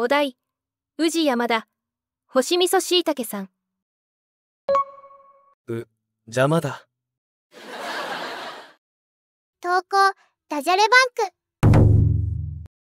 お題、宇治山田、星味噌しいたけさん。う、邪魔だ。投稿、ダジャレバンク。